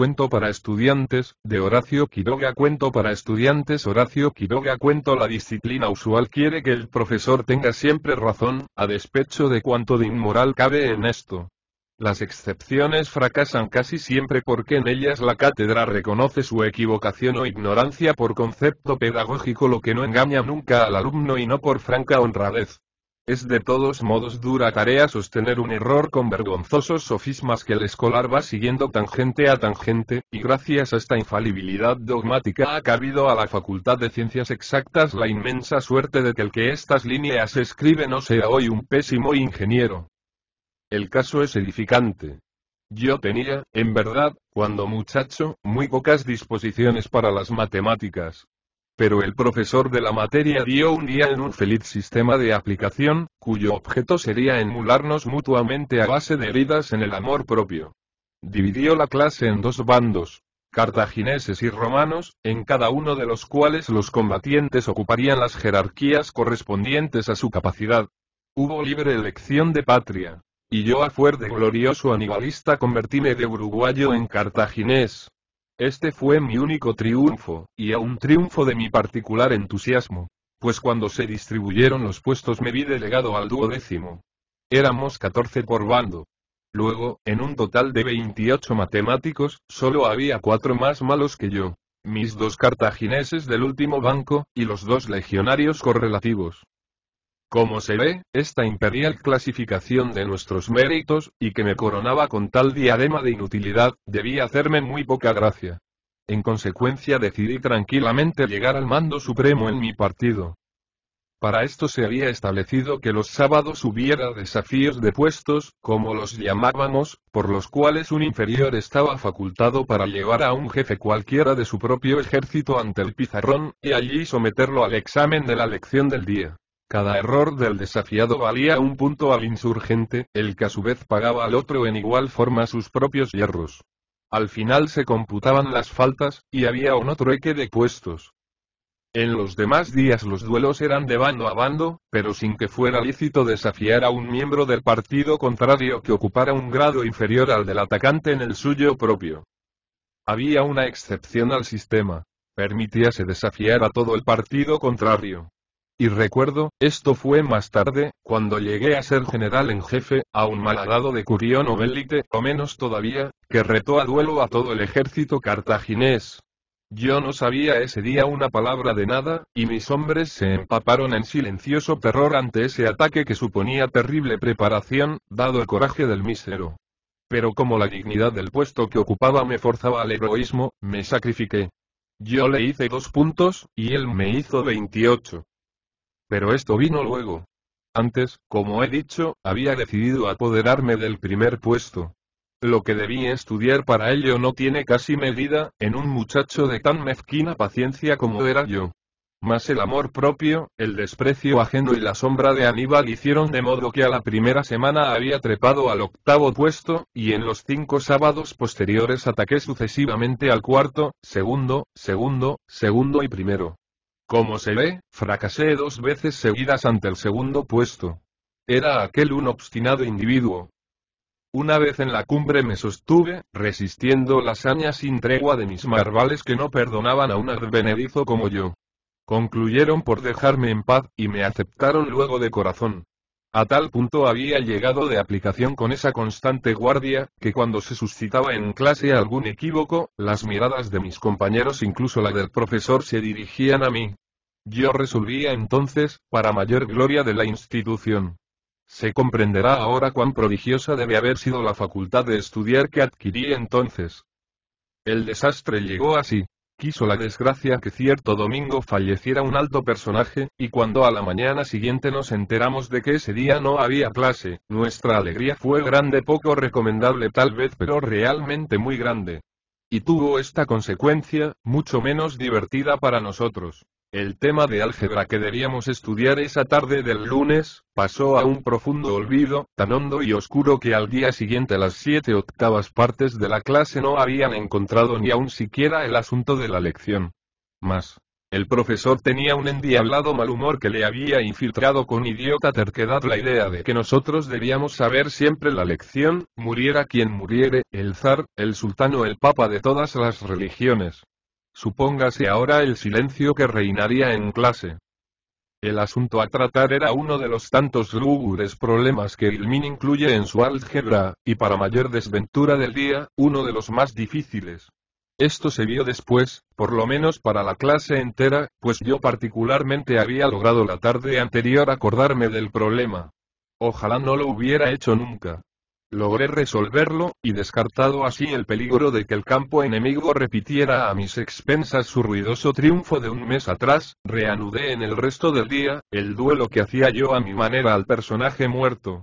Cuento para estudiantes, de Horacio Quiroga Cuento para estudiantes Horacio Quiroga Cuento La disciplina usual quiere que el profesor tenga siempre razón, a despecho de cuánto de inmoral cabe en esto. Las excepciones fracasan casi siempre porque en ellas la cátedra reconoce su equivocación o ignorancia por concepto pedagógico lo que no engaña nunca al alumno y no por franca honradez. Es de todos modos dura tarea sostener un error con vergonzosos sofismas que el escolar va siguiendo tangente a tangente, y gracias a esta infalibilidad dogmática ha cabido a la Facultad de Ciencias Exactas la inmensa suerte de que el que estas líneas escribe no sea hoy un pésimo ingeniero. El caso es edificante. Yo tenía, en verdad, cuando muchacho, muy pocas disposiciones para las matemáticas, pero el profesor de la materia dio un día en un feliz sistema de aplicación, cuyo objeto sería emularnos mutuamente a base de heridas en el amor propio. Dividió la clase en dos bandos, cartagineses y romanos, en cada uno de los cuales los combatientes ocuparían las jerarquías correspondientes a su capacidad. Hubo libre elección de patria. Y yo a fuer de glorioso anibalista convertíme de uruguayo en cartaginés, este fue mi único triunfo, y aún triunfo de mi particular entusiasmo. Pues cuando se distribuyeron los puestos me vi delegado al duodécimo. Éramos 14 por bando. Luego, en un total de 28 matemáticos, solo había cuatro más malos que yo. Mis dos cartagineses del último banco, y los dos legionarios correlativos. Como se ve, esta imperial clasificación de nuestros méritos, y que me coronaba con tal diadema de inutilidad, debía hacerme muy poca gracia. En consecuencia decidí tranquilamente llegar al mando supremo en mi partido. Para esto se había establecido que los sábados hubiera desafíos de puestos, como los llamábamos, por los cuales un inferior estaba facultado para llevar a un jefe cualquiera de su propio ejército ante el pizarrón, y allí someterlo al examen de la lección del día. Cada error del desafiado valía un punto al insurgente, el que a su vez pagaba al otro en igual forma sus propios hierros. Al final se computaban las faltas, y había un eque de puestos. En los demás días los duelos eran de bando a bando, pero sin que fuera lícito desafiar a un miembro del partido contrario que ocupara un grado inferior al del atacante en el suyo propio. Había una excepción al sistema. Permitíase desafiar a todo el partido contrario. Y recuerdo, esto fue más tarde, cuando llegué a ser general en jefe, a un malhadado de Curión o o menos todavía, que retó a duelo a todo el ejército cartaginés. Yo no sabía ese día una palabra de nada, y mis hombres se empaparon en silencioso terror ante ese ataque que suponía terrible preparación, dado el coraje del mísero. Pero como la dignidad del puesto que ocupaba me forzaba al heroísmo, me sacrifiqué. Yo le hice dos puntos, y él me hizo veintiocho. Pero esto vino luego. Antes, como he dicho, había decidido apoderarme del primer puesto. Lo que debí estudiar para ello no tiene casi medida, en un muchacho de tan mezquina paciencia como era yo. Mas el amor propio, el desprecio ajeno y la sombra de Aníbal hicieron de modo que a la primera semana había trepado al octavo puesto, y en los cinco sábados posteriores ataqué sucesivamente al cuarto, segundo, segundo, segundo y primero. Como se ve, fracasé dos veces seguidas ante el segundo puesto. Era aquel un obstinado individuo. Una vez en la cumbre me sostuve, resistiendo las saña sin tregua de mis marvales que no perdonaban a un advenedizo como yo. Concluyeron por dejarme en paz, y me aceptaron luego de corazón. A tal punto había llegado de aplicación con esa constante guardia, que cuando se suscitaba en clase algún equívoco, las miradas de mis compañeros, incluso la del profesor, se dirigían a mí. Yo resolvía entonces, para mayor gloria de la institución. Se comprenderá ahora cuán prodigiosa debe haber sido la facultad de estudiar que adquirí entonces. El desastre llegó así. Quiso la desgracia que cierto domingo falleciera un alto personaje, y cuando a la mañana siguiente nos enteramos de que ese día no había clase, nuestra alegría fue grande, poco recomendable tal vez, pero realmente muy grande. Y tuvo esta consecuencia, mucho menos divertida para nosotros. El tema de álgebra que debíamos estudiar esa tarde del lunes, pasó a un profundo olvido, tan hondo y oscuro que al día siguiente las siete octavas partes de la clase no habían encontrado ni aun siquiera el asunto de la lección. Más. El profesor tenía un endiablado mal humor que le había infiltrado con idiota terquedad la idea de que nosotros debíamos saber siempre la lección, muriera quien muriere, el zar, el sultán o el papa de todas las religiones. Supóngase ahora el silencio que reinaría en clase. El asunto a tratar era uno de los tantos lúgubres problemas que Ilmin incluye en su álgebra, y para mayor desventura del día, uno de los más difíciles. Esto se vio después, por lo menos para la clase entera, pues yo particularmente había logrado la tarde anterior acordarme del problema. Ojalá no lo hubiera hecho nunca. Logré resolverlo, y descartado así el peligro de que el campo enemigo repitiera a mis expensas su ruidoso triunfo de un mes atrás, reanudé en el resto del día, el duelo que hacía yo a mi manera al personaje muerto.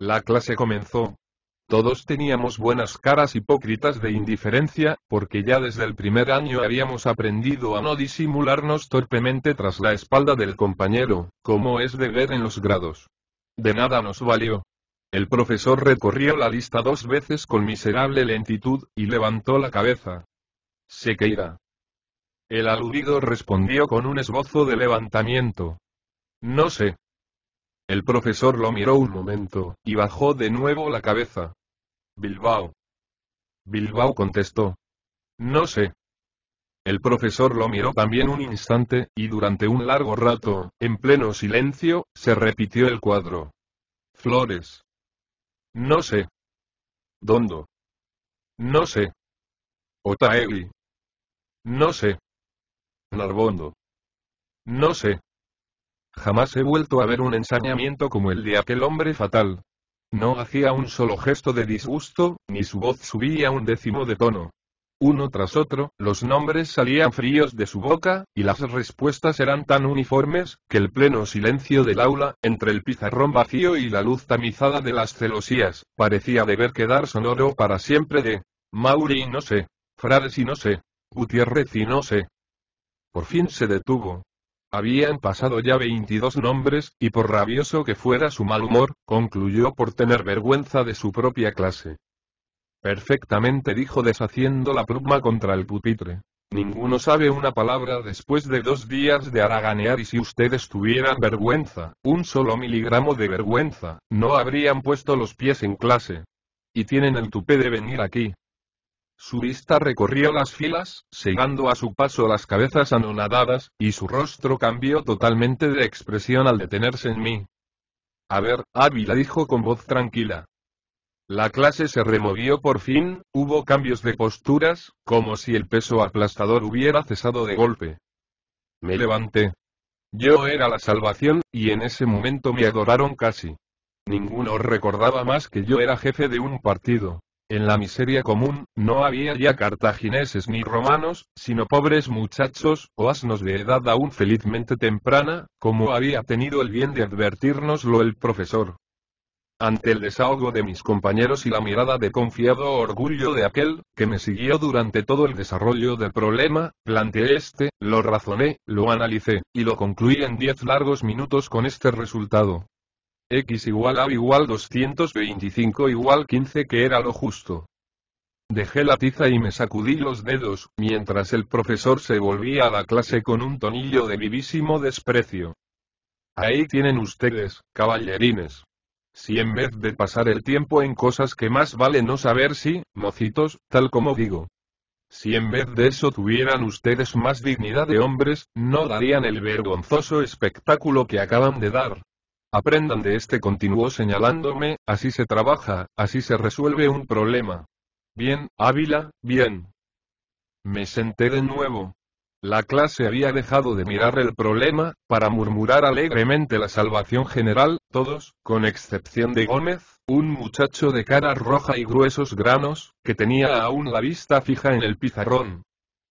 La clase comenzó. Todos teníamos buenas caras hipócritas de indiferencia, porque ya desde el primer año habíamos aprendido a no disimularnos torpemente tras la espalda del compañero, como es de ver en los grados. De nada nos valió. El profesor recorrió la lista dos veces con miserable lentitud, y levantó la cabeza. Se Sequeira. El aludido respondió con un esbozo de levantamiento. No sé. El profesor lo miró un momento, y bajó de nuevo la cabeza. Bilbao. Bilbao contestó. No sé. El profesor lo miró también un instante, y durante un largo rato, en pleno silencio, se repitió el cuadro. Flores. No sé. Dondo. No sé. Otaeli. No sé. Narbondo. No sé. Jamás he vuelto a ver un ensañamiento como el de aquel hombre fatal. No hacía un solo gesto de disgusto, ni su voz subía un décimo de tono. Uno tras otro, los nombres salían fríos de su boca, y las respuestas eran tan uniformes, que el pleno silencio del aula, entre el pizarrón vacío y la luz tamizada de las celosías, parecía deber quedar sonoro para siempre de Mauri y no sé, Frades y no sé, Gutiérrez y no sé. Por fin se detuvo, habían pasado ya veintidós nombres, y por rabioso que fuera su mal humor, concluyó por tener vergüenza de su propia clase. Perfectamente dijo deshaciendo la pluma contra el pupitre. Ninguno sabe una palabra después de dos días de haraganear y si ustedes tuvieran vergüenza, un solo miligramo de vergüenza, no habrían puesto los pies en clase. Y tienen el tupé de venir aquí. Su vista recorrió las filas, segando a su paso las cabezas anonadadas, y su rostro cambió totalmente de expresión al detenerse en mí. A ver, Ávila dijo con voz tranquila, la clase se removió por fin, hubo cambios de posturas, como si el peso aplastador hubiera cesado de golpe. Me levanté. Yo era la salvación, y en ese momento me adoraron casi. Ninguno recordaba más que yo era jefe de un partido. En la miseria común, no había ya cartagineses ni romanos, sino pobres muchachos, o asnos de edad aún felizmente temprana, como había tenido el bien de advertirnoslo el profesor ante el desahogo de mis compañeros y la mirada de confiado orgullo de aquel, que me siguió durante todo el desarrollo del problema, planteé este, lo razoné, lo analicé, y lo concluí en diez largos minutos con este resultado. X igual A igual 225 igual 15 que era lo justo. Dejé la tiza y me sacudí los dedos, mientras el profesor se volvía a la clase con un tonillo de vivísimo desprecio. Ahí tienen ustedes, caballerines. Si en vez de pasar el tiempo en cosas que más vale no saber si, mocitos, tal como digo. Si en vez de eso tuvieran ustedes más dignidad de hombres, no darían el vergonzoso espectáculo que acaban de dar. Aprendan de este, continuó señalándome, así se trabaja, así se resuelve un problema. Bien, Ávila, bien. Me senté de nuevo. La clase había dejado de mirar el problema, para murmurar alegremente la salvación general, todos, con excepción de Gómez, un muchacho de cara roja y gruesos granos, que tenía aún la vista fija en el pizarrón.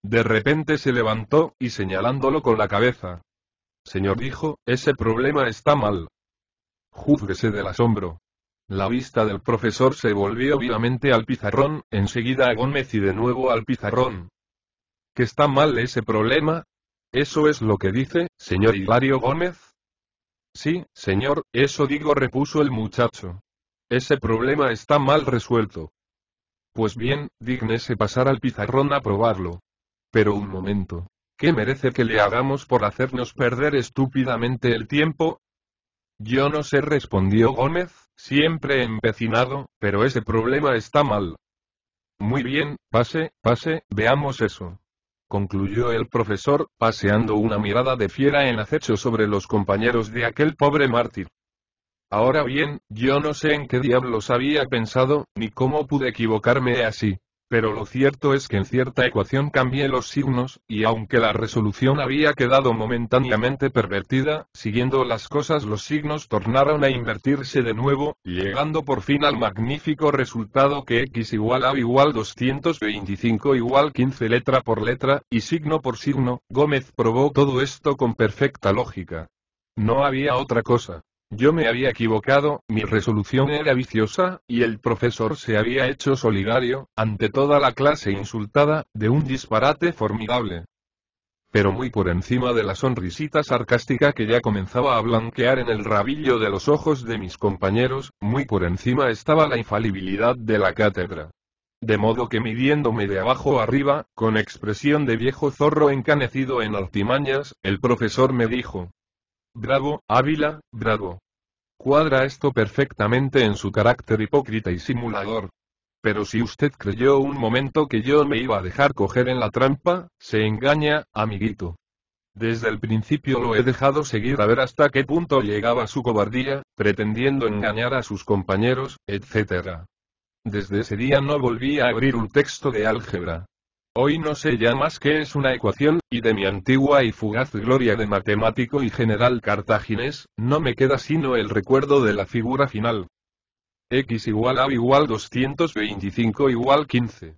De repente se levantó, y señalándolo con la cabeza. Señor dijo, ese problema está mal. Júzguese del asombro. La vista del profesor se volvió vivamente al pizarrón, enseguida a Gómez y de nuevo al pizarrón está mal ese problema? ¿Eso es lo que dice, señor Hilario Gómez? Sí, señor, eso digo, repuso el muchacho. Ese problema está mal resuelto. Pues bien, dignese pasar al pizarrón a probarlo. Pero un momento. ¿Qué merece que le hagamos por hacernos perder estúpidamente el tiempo? Yo no sé, respondió Gómez, siempre empecinado, pero ese problema está mal. Muy bien, pase, pase, veamos eso concluyó el profesor, paseando una mirada de fiera en acecho sobre los compañeros de aquel pobre mártir. Ahora bien, yo no sé en qué diablos había pensado, ni cómo pude equivocarme así pero lo cierto es que en cierta ecuación cambié los signos, y aunque la resolución había quedado momentáneamente pervertida, siguiendo las cosas los signos tornaron a invertirse de nuevo, llegando por fin al magnífico resultado que x igual a igual 225 igual 15 letra por letra, y signo por signo, Gómez probó todo esto con perfecta lógica. No había otra cosa. Yo me había equivocado, mi resolución era viciosa, y el profesor se había hecho solidario, ante toda la clase insultada, de un disparate formidable. Pero muy por encima de la sonrisita sarcástica que ya comenzaba a blanquear en el rabillo de los ojos de mis compañeros, muy por encima estaba la infalibilidad de la cátedra. De modo que midiéndome de abajo arriba, con expresión de viejo zorro encanecido en artimañas, el profesor me dijo, Bravo, Ávila, Bravo. Cuadra esto perfectamente en su carácter hipócrita y simulador. Pero si usted creyó un momento que yo me iba a dejar coger en la trampa, se engaña, amiguito. Desde el principio lo he dejado seguir a ver hasta qué punto llegaba su cobardía, pretendiendo engañar a sus compañeros, etc. Desde ese día no volví a abrir un texto de álgebra. Hoy no sé ya más qué es una ecuación, y de mi antigua y fugaz gloria de matemático y general cartaginés, no me queda sino el recuerdo de la figura final. x igual a igual 225 igual 15.